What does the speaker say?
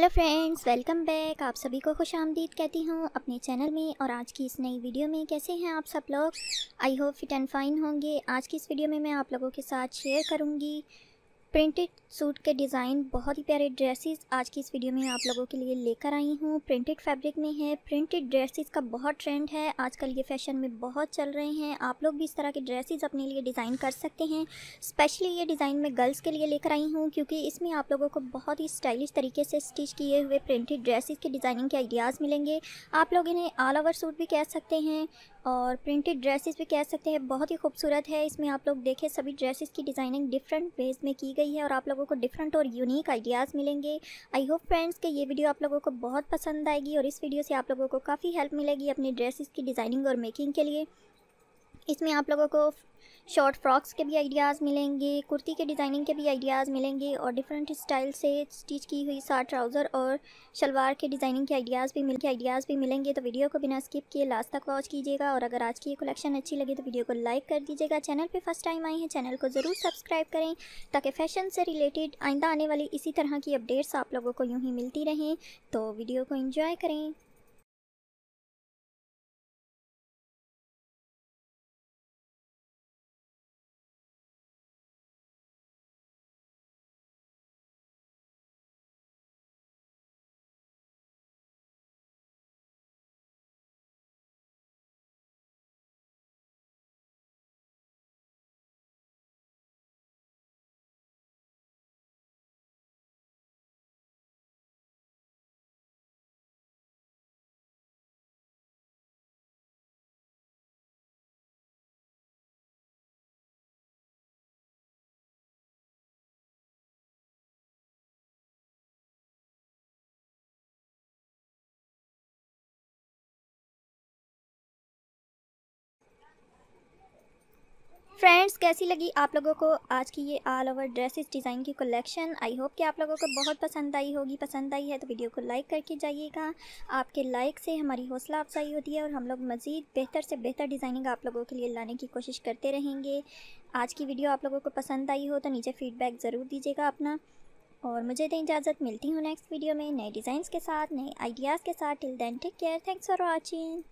hello friends welcome back आप सभी को खुश आमदीद कहती हूँ अपने चैनल में और आज की इस नई वीडियो में कैसे हैं आप सब लोग I hope fit and fine होंगे आज की इस वीडियो में मैं आप लोगों के साथ शेयर करूँगी प्रिंटेड सूट के डिज़ाइन बहुत ही प्यारे ड्रेसेस आज की इस वीडियो में आप लोगों के लिए लेकर आई हूँ प्रिंटेड फैब्रिक में है प्रिंटेड ड्रेसेस का बहुत ट्रेंड है आजकल ये फैशन में बहुत चल रहे हैं आप लोग भी इस तरह के ड्रेसेस अपने लिए डिज़ाइन कर सकते हैं स्पेशली ये डिज़ाइन मैं गर्ल्स के लिए लेकर आई हूँ क्योंकि इसमें आप लोगों को बहुत ही स्टाइलिश तरीके से स्टिच किए हुए प्रिंटेड ड्रेसेज के डिज़ाइनिंग के आइडियाज़ मिलेंगे आप लोग इन्हें ऑल ओवर सूट भी कह सकते हैं और प्रिंटेड ड्रेसेज भी कह सकते हैं बहुत ही खूबसूरत है इसमें आप लोग देखें सभी ड्रेसेज की डिज़ाइनिंग डिफरेंट वेज में की गई है और आप लोगों को डिफरेंट और यूनिक आइडियाज़ मिलेंगे आई होप फ्रेंड्स कि ये वीडियो आप लोगों को बहुत पसंद आएगी और इस वीडियो से आप लोगों को काफ़ी हेल्प मिलेगी अपनी ड्रेसेस की डिज़ाइनिंग और मेकिंग के लिए इसमें आप लोगों को शॉर्ट फ्रॉक्स के भी आइडियाज़ मिलेंगे कुर्ती के डिज़ाइनिंग के भी आइडियाज़ मिलेंगे और डिफरेंट स्टाइल से स्टिच की हुई साथ ट्राउज़र और शलवार के डिज़ाइनिंग के आइडियाज़ भी मिल के आइडियाज़ भी मिलेंगे तो वीडियो को बिना स्किप किए लास्ट तक वॉच कीजिएगा और अगर आज की ये कलेक्शन अच्छी लगी तो वीडियो को लाइक कर दीजिएगा चैनल पर फर्स्ट टाइम आई है चैनल को ज़रूर सब्सक्राइब करें ताकि फ़ैशन से रिलेटेड आइंदा आने वाली इसी तरह की अपडेट्स आप लोगों को यूँ ही मिलती रहें तो वीडियो को इन्जॉय करें कैसी लगी आप लोगों को आज की ये ऑल ओवर ड्रेसेस डिज़ाइन की कलेक्शन आई होप कि आप लोगों को बहुत पसंद आई होगी पसंद आई है तो वीडियो को लाइक करके जाइएगा आपके लाइक से हमारी हौसला अफजाई होती है और हम लोग मज़ीद बेहतर से बेहतर डिज़ाइनिंग आप लोगों के लिए लाने की कोशिश करते रहेंगे आज की वीडियो आप लोगों को पसंद आई हो तो नीचे फ़ीडबैक ज़रूर दीजिएगा अपना और मुझे दें तो इजाज़त मिलती हूँ नेक्स्ट वीडियो में नए डिज़ाइंस के साथ नए आइडियाज़ के साथ till then take care thanks for watching